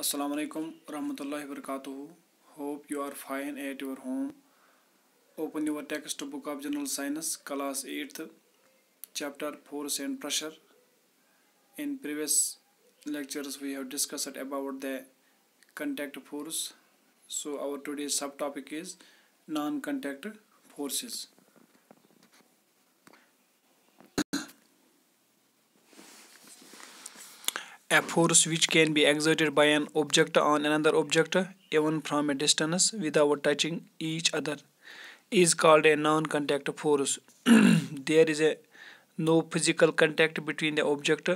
Assalamu alaikum warahmatullahi wabarakatuh. Hope you are fine at your home. Open your textbook of General Science, Class 8th, Chapter Force and Pressure. In previous lectures, we have discussed about the contact force. So, our today's subtopic is non contact forces. A force which can be exerted by an object on another object, even from a distance, without touching each other, is called a non-contact force. there is a no physical contact between the object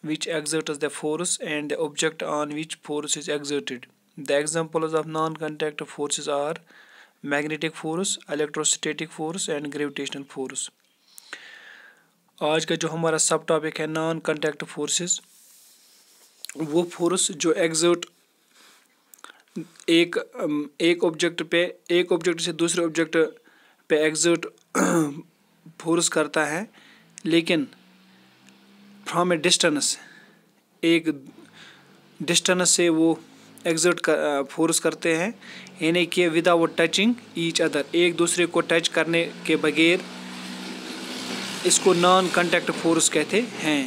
which exerts the force and the object on which force is exerted. The examples of non-contact forces are magnetic force, electrostatic force and gravitational force. आज का जो हमारा सब topic है non contact forces वो force जो exert एक um, एक ऑब्जेक्ट पे एक ऑब्जेक्ट से दूसरे ऑब्जेक्ट पे एग्जर्ट फोर्स करता है लेकिन फ्रॉम ए डिस्टेंस एक डिस्टेंस से वो एग्जर्ट कर, फोर्स uh, करते हैं यानी कि विदाउट टचिंग ईच अदर एक दूसरे को टच करने के बगैर इसको नॉन कंटेक्ट फोर्स कहते हैं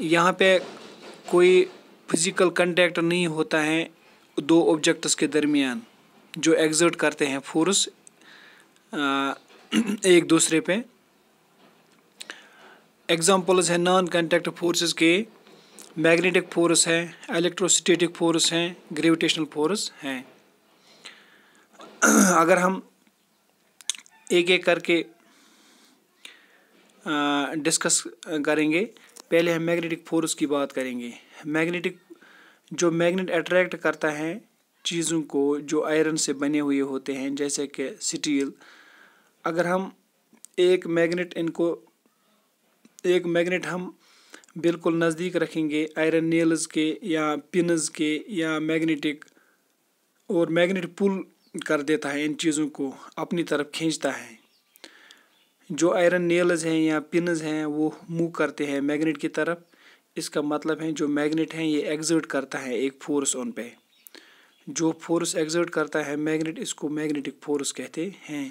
यहाँ पे कोई फिज़िकल कंटेक्ट नहीं होता है दो ऑब्जेक्ट्स के दरमियान जो एग्जर्ट करते हैं फोर्स एक दूसरे पे एग्जांपल्स हैं नॉन कंटेक्ट फोर्सेस के मैग्नेटिक फोर्स है इलेक्ट्रोसिटेटिक फोर्स हैं ग्रेविटेशनल फोर्स हैं अगर हम एक एक करके डिस्कस करेंगे पहले हम मैग्नेटिक फोर्स की बात करेंगे मैग्नेटिक जो मैग्नेट अट्रैक्ट करता है चीज़ों को जो आयरन से बने हुए होते हैं जैसे कि स्टील अगर हम एक मैग्नेट इनको एक मैग्नेट हम बिल्कुल नज़दीक रखेंगे आयरन नेल्स के या पिनस के या मैग्नेटिक और मैग्नेट पुल कर देता है इन चीज़ों को अपनी तरफ खींचता है जो आयरन नेल्स हैं या पिनज हैं वो मूव करते हैं मैग्नेट की तरफ इसका मतलब है जो मैग्नेट है ये एग्जर्ट करता है एक फोर्स उन पे जो फोर्स एग्जर्ट करता है मैग्नेट इसको मैग्नेटिक फोर्स कहते हैं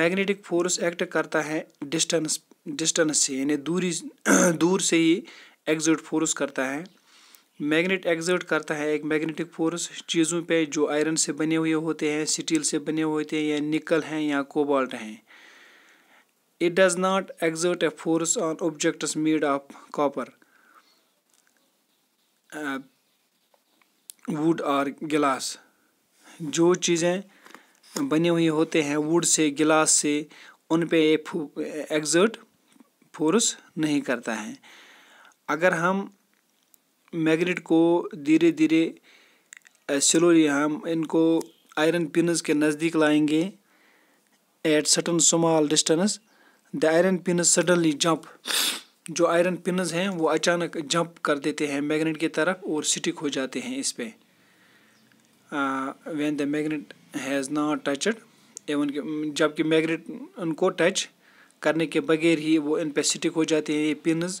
मैग्नेटिक फोर्स एक्ट करता है डिस्टेंस डिस्टेंस से यानी दूरी दूर से ही एग्जर्ट फोर्स करता है मैग्नेट एग्जर्ट करता है एक मैग्नेटिक फोर्स चीज़ों पे जो आयरन से बने हुए होते हैं स्टील से बने हुए होते हैं या निकल हैं या कोबाल्ट हैं It does not exert a force on objects made of copper, uh, wood और glass. जो चीज़ें बनी हुई होते हैं वुड से गिलास से उन पे ये एग्जर्ट फोर्स नहीं करता है अगर हम मैग्नेट को धीरे धीरे स्लोली हम इनको आयरन पिनस के नज़दीक लाएंगे at certain small distance the iron pins suddenly jump जो आयरन पिनज हैं वो अचानक जंप कर देते हैं मैग्नेट की तरफ और स्टिक हो जाते हैं इस पर when the magnet has not touched even जबकि मैग्नेट उनको टच करने के बगैर ही वो इन पर स्टिक हो जाते हैं ये pins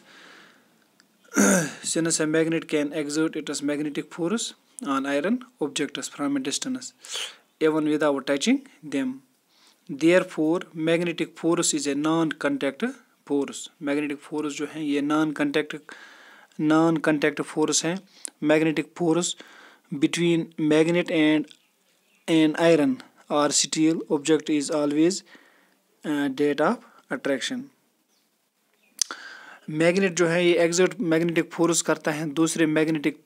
since a magnet can exert its magnetic force on iron objects from a distance even without touching them their magnetic force is a non contact force magnetic force जो है ये non contact non contact force है magnetic force between magnet and an iron or steel object is always that of attraction magnet जो है ये exact magnetic force करता है दूसरे मैग्नेटिक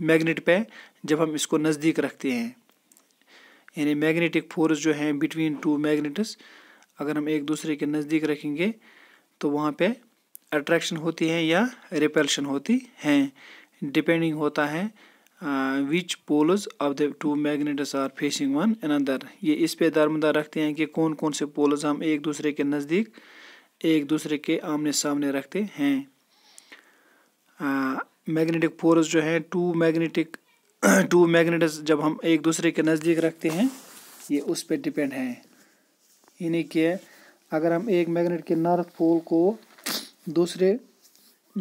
मैग्नेट पे जब हम इसको नज़दीक रखते हैं यानी मैग्नेटिक फोर्स जो है बिटवीन टू मैग्नेट्स अगर हम एक दूसरे के नज़दीक रखेंगे तो वहाँ पे अट्रैक्शन होती है या रिपेल्शन होती हैं डिपेंडिंग होता है which poles of the two magnets are facing one another ये इस पे दारमदार रखते हैं कि कौन कौन से पोल्स हम एक दूसरे के नज़दीक एक दूसरे के आमने सामने रखते हैं मैग्नेटिक फोर्स जो है टू मैग्नेटिक टू मैग्नेट्स जब हम एक दूसरे के नज़दीक रखते हैं ये उस पर डिपेंड है यानी कि अगर हम एक मैग्नेट के नॉर्थ पोल को दूसरे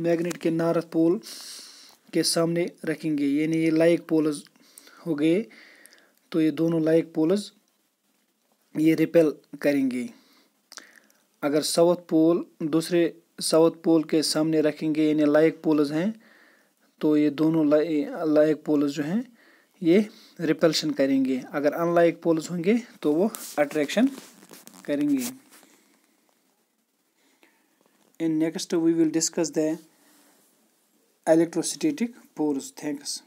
मैग्नेट के नॉर्थ पोल के सामने रखेंगे यानी ये लाइक पोल्स हो गए तो ये दोनों लाइक पोल्स ये रिपेल करेंगे अगर साउथ पोल दूसरे साउथ पोल के सामने रखेंगे यानी लाइक पोल्स हैं तो ये दोनों लाइक पोल्स जो हैं ये रिपल्शन करेंगे अगर अनलाइक पोल्स होंगे तो वो अट्रैक्शन करेंगे in next we will discuss the electrostatic poles thanks